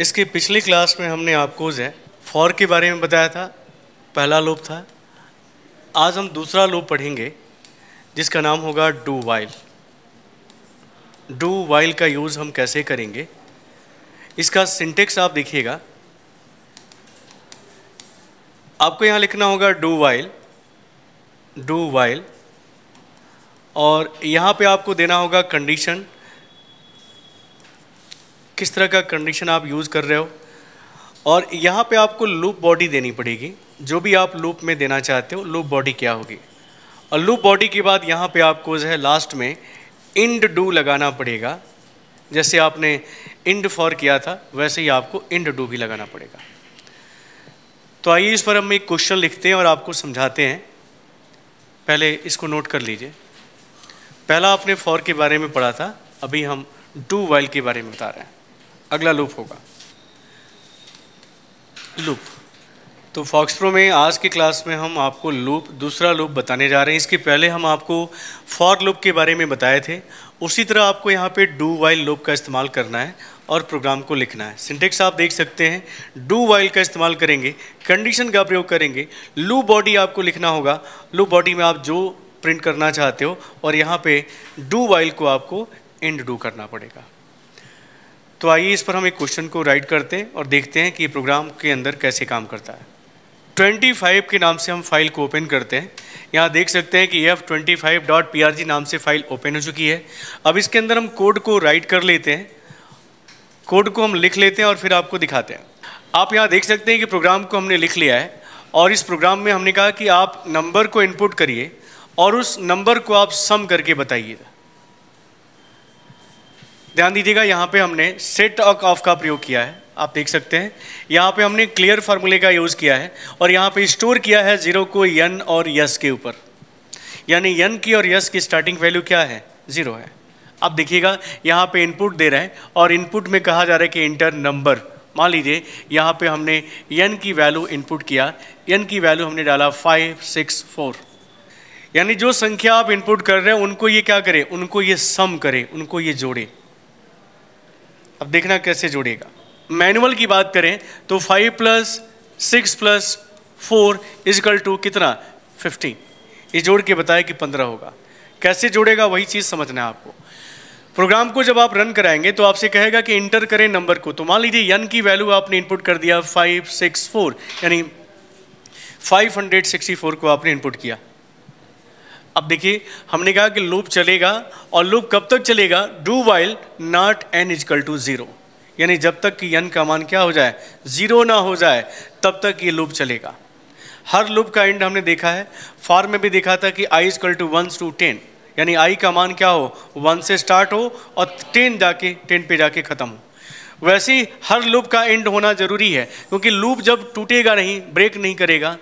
इसकी पिछली क्लास में हमने आपको जो है फॉर के बारे में बताया था पहला लोप था आज हम दूसरा लोप पढ़ेंगे जिसका नाम होगा डू वाइल डू वाइल का यूज़ हम कैसे करेंगे इसका सिंटेक्स आप देखिएगा आपको यहाँ लिखना होगा डू वाइल डू वाइल और यहाँ पे आपको देना होगा कंडीशन किस तरह का कंडीशन आप यूज़ कर रहे हो और यहाँ पे आपको लूप बॉडी देनी पड़ेगी जो भी आप लूप में देना चाहते हो लूप बॉडी क्या होगी और लूप बॉडी के बाद यहाँ पे आपको जो है लास्ट में इंड डू लगाना पड़ेगा जैसे आपने इंड फॉर किया था वैसे ही आपको इंड डू भी लगाना पड़ेगा तो आइए इस पर हम एक क्वेश्चन लिखते हैं और आपको समझाते हैं पहले इसको नोट कर लीजिए पहला आपने फॉर के बारे में पढ़ा था अभी हम डू वाइल के बारे में बता रहे हैं अगला लूप होगा लूप तो फॉक्स प्रो में आज की क्लास में हम आपको लूप दूसरा लूप बताने जा रहे हैं इसके पहले हम आपको फॉर लूप के बारे में बताए थे उसी तरह आपको यहाँ पे डू वाइल लूप का इस्तेमाल करना है और प्रोग्राम को लिखना है सिंटेक्स आप देख सकते हैं डू वाइल का इस्तेमाल करेंगे कंडीशन का प्रयोग करेंगे लू बॉडी आपको लिखना होगा लू बॉडी में आप जो प्रिंट करना चाहते हो और यहाँ पर डू वाइल को आपको एंड डू करना पड़ेगा तो आइए इस पर हम एक क्वेश्चन को राइट करते हैं और देखते हैं कि ये प्रोग्राम के अंदर कैसे काम करता है 25 के नाम से हम फाइल को ओपन करते हैं यहाँ देख सकते हैं कि एफ ट्वेंटी नाम से फाइल ओपन हो चुकी है अब इसके अंदर हम कोड को राइट कर लेते हैं कोड को हम लिख लेते हैं और फिर आपको दिखाते हैं आप यहाँ देख सकते हैं कि प्रोग्राम को हमने लिख लिया है और इस प्रोग्राम में हमने कहा कि आप नंबर को इनपुट करिए और उस नंबर को आप सम करके बताइएगा ध्यान दीजिएगा यहाँ पे हमने सेट और कॉफ का प्रयोग किया है आप देख सकते हैं यहाँ पे हमने क्लियर फार्मूले का यूज़ किया है और यहाँ पे स्टोर किया है ज़ीरो को यन और यस के ऊपर यानी यन की और यस की स्टार्टिंग वैल्यू क्या है ज़ीरो है आप देखिएगा यहाँ पे इनपुट दे रहे हैं और इनपुट में कहा जा रहा है कि इंटर नंबर मान लीजिए यहाँ पर हमने यन की वैल्यू इनपुट किया यन की वैल्यू हमने डाला फाइव सिक्स फोर यानी जो संख्या आप इनपुट कर रहे हैं उनको ये क्या करें उनको ये सम करें उनको ये जोड़ें अब देखना कैसे जुड़ेगा मैनुअल की बात करें तो five plus six plus four equal to कितना फिफ्टीन ये जोड़ के बताया कि पंद्रह होगा कैसे जोड़ेगा वही चीज़ समझना है आपको प्रोग्राम को जब आप रन कराएंगे तो आपसे कहेगा कि इंटर करें नंबर को तो मान लीजिए यन की वैल्यू आपने इनपुट कर दिया फाइव सिक्स फोर यानी फाइव हंड्रेड सिक्सटी फोर को आपने इनपुट किया अब देखिए हमने कहा कि लूप चलेगा और लूप कब तक चलेगा do while not n equal to zero यानी जब तक कि एन का मान क्या हो जाए ज़ीरो ना हो जाए तब तक ये लूप चलेगा हर लूप का एंड हमने देखा है फॉर में भी देखा था कि i equal to one to ten यानी आई का मान क्या हो वन से स्टार्ट हो और टेन जाके टेन पे जाके ख़त्म हो वैसे ही हर लूप का एंड होना ज़रूरी है क्योंकि लूप जब टूटेगा नहीं ब्रेक नहीं करेगा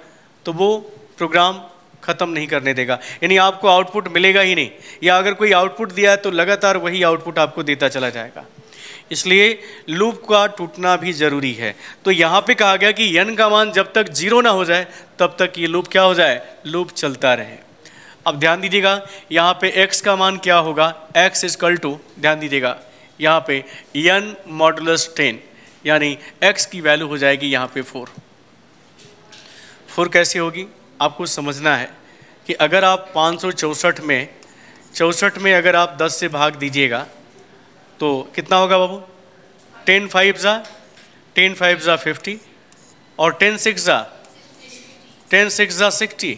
तो वो प्रोग्राम ख़त्म नहीं करने देगा यानी आपको आउटपुट मिलेगा ही नहीं या अगर कोई आउटपुट दिया है तो लगातार वही आउटपुट आपको देता चला जाएगा इसलिए लूप का टूटना भी ज़रूरी है तो यहाँ पे कहा गया कि यन का मान जब तक जीरो ना हो जाए तब तक ये लूप क्या हो जाए लूप चलता रहे अब ध्यान दीजिएगा यहाँ पे एक्स का मान क्या होगा इज इजकल टू ध्यान दीजिएगा यहाँ पे यन मॉडुलस टेन यानी एक्स की वैल्यू हो जाएगी यहाँ पे फोर फोर कैसी होगी आपको समझना है कि अगर आप पाँच में चौंसठ में अगर आप 10 से भाग दीजिएगा तो कितना होगा बाबू टेन फाइव ज़ा टेन फाइव ज़ा फिफ्टी और टेन सिक्स ज़ा टेन सिक्स ज़ा सिक्सटी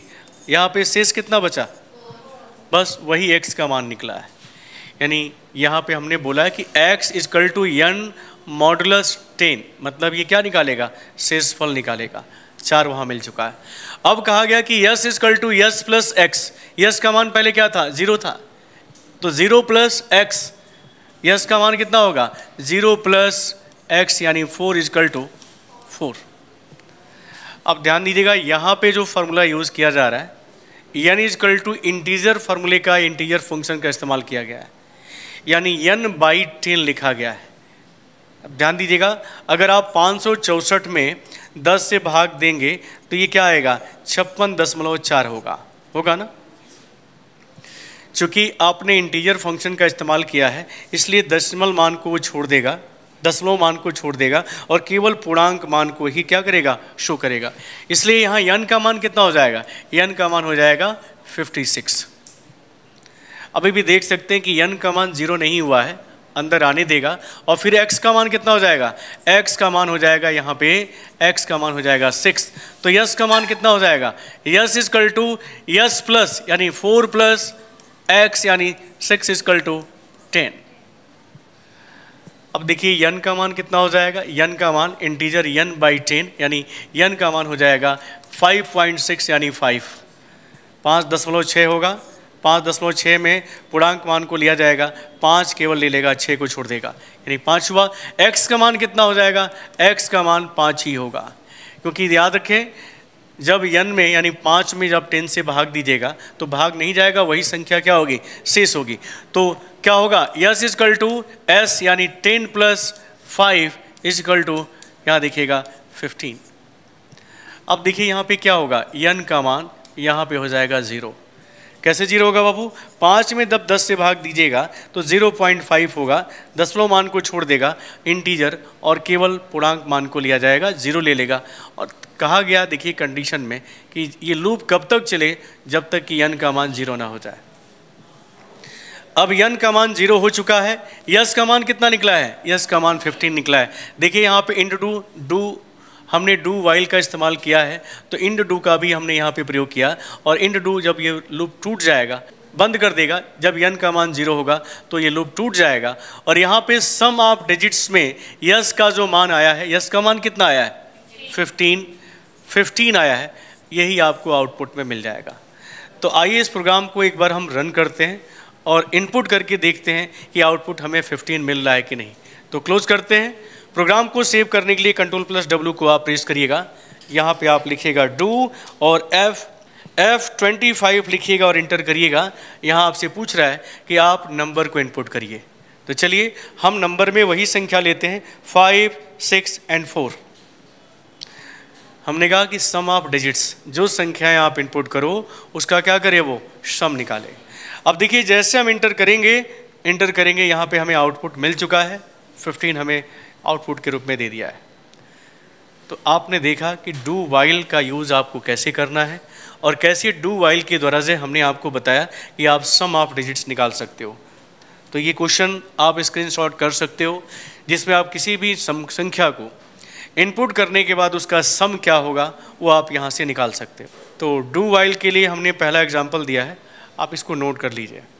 यहाँ पर शेष कितना बचा बस वही एक्स का मान निकला है यानी यहाँ पे हमने बोला है कि एक्स कल टू यन मॉडल टेन मतलब ये क्या निकालेगा फल निकालेगा चार वहां मिल चुका है अब कहा गया कि s equal to s plus x s का मान पहले क्या था जीरो था तो जीरो प्लस एक्स यस का मान कितना होगा जीरो प्लस एक्स यानी four is equal to four अब ध्यान दीजिएगा यहाँ पे जो फार्मूला यूज़ किया जा रहा है n is equal to integer फार्मूले का इंटीजर फंक्शन का इस्तेमाल किया गया है यानी यन बाई टेन लिखा गया है अब ध्यान दीजिएगा अगर आप पाँच में 10 से भाग देंगे तो ये क्या आएगा छप्पन दशमलव चार होगा होगा ना चूँकि आपने इंटीजर फंक्शन का इस्तेमाल किया है इसलिए दशमलव मान को वो छोड़ देगा दशमलव मान को छोड़ देगा और केवल पूर्णांक मान को ही क्या करेगा शो करेगा इसलिए यहाँ यन का मान कितना हो जाएगा यन का मान हो जाएगा 56 अभी भी देख सकते हैं कि यन का मान जीरो नहीं हुआ है अंदर आने देगा और फिर x का मान कितना हो जाएगा x का मान हो जाएगा यहाँ पे x का मान हो जाएगा सिक्स तो यस का मान कितना हो जाएगा s is equal to s plus यानी फोर प्लस एक्स यानी सिक्स इजकल टू टेन अब देखिए यन का मान कितना हो जाएगा यन का मान इंटीजर यन बाई टेन यानी यन का मान हो जाएगा फाइव पॉइंट सिक्स यानी फाइव पाँच दशमलव छः होगा पाँच दशमलव छः में पूर्णांक मान को लिया जाएगा पाँच केवल ले लेगा छः को छोड़ देगा यानी पाँच हुआ एक्स का मान कितना हो जाएगा एक्स का मान पाँच ही होगा क्योंकि याद रखें जब यन में यानी पाँच में जब टेन से भाग दीजिएगा तो भाग नहीं जाएगा वही संख्या क्या होगी शेष होगी तो क्या होगा यस इजकल टू एस यानी ten plus five is equal to यहाँ देखिएगा फिफ्टीन अब देखिए यहाँ पे क्या होगा यन का मान यहाँ पे हो जाएगा ज़ीरो कैसे जीरो होगा बाबू पाँच में जब दस से भाग दीजिएगा तो जीरो पॉइंट फाइव होगा दसवों मान को छोड़ देगा इंटीजर और केवल पूर्णांक मान को लिया जाएगा जीरो ले लेगा और कहा गया देखिए कंडीशन में कि ये लूप कब तक चले जब तक कि यन का मान जीरो ना हो जाए अब यन का मान जीरो हो चुका है यस का मान कितना निकला है यस का मान फिफ्टीन निकला है देखिए यहाँ पे इंटू टू डू हमने डू वाइल का इस्तेमाल किया है तो इंड डू का भी हमने यहाँ पे प्रयोग किया और इंड डू जब ये लूप टूट जाएगा बंद कर देगा जब यन का मान जीरो होगा तो ये लूप टूट जाएगा और यहाँ पे सम ऑफ डिजिट्स में यस का जो मान आया है यस का मान कितना आया है फिफ्टीन फिफ्टीन आया है यही आपको आउटपुट में मिल जाएगा तो आइए इस प्रोग्राम को एक बार हम रन करते हैं और इनपुट करके देखते हैं कि आउटपुट हमें 15 मिल रहा है कि नहीं तो क्लोज करते हैं प्रोग्राम को सेव करने के लिए कंट्रोल प्लस डब्ल्यू को आप प्रेस करिएगा यहाँ पे आप लिखिएगा डू और एफ़ एफ ट्वेंटी फाइव लिखिएगा और इंटर करिएगा यहाँ आपसे पूछ रहा है कि आप नंबर को इनपुट करिए तो चलिए हम नंबर में वही संख्या लेते हैं फाइव सिक्स एंड फोर हमने कहा कि सम ऑफ डिजिट्स जो संख्याएं आप इनपुट करो उसका क्या करे वो सम निकाले अब देखिए जैसे हम इंटर करेंगे इंटर करेंगे यहाँ पे हमें आउटपुट मिल चुका है 15 हमें आउटपुट के रूप में दे दिया है तो आपने देखा कि डू वाइल का यूज़ आपको कैसे करना है और कैसे डू वाइल के द्वारा से हमने आपको बताया कि आप सम ऑफ डिजिट्स निकाल सकते हो तो ये क्वेश्चन आप स्क्रीनशॉट कर सकते हो जिसमें आप किसी भी संख्या को इनपुट करने के बाद उसका सम क्या होगा वो आप यहाँ से निकाल सकते हो तो डू वाइल के लिए हमने पहला एग्जाम्पल दिया है आप इसको नोट कर लीजिए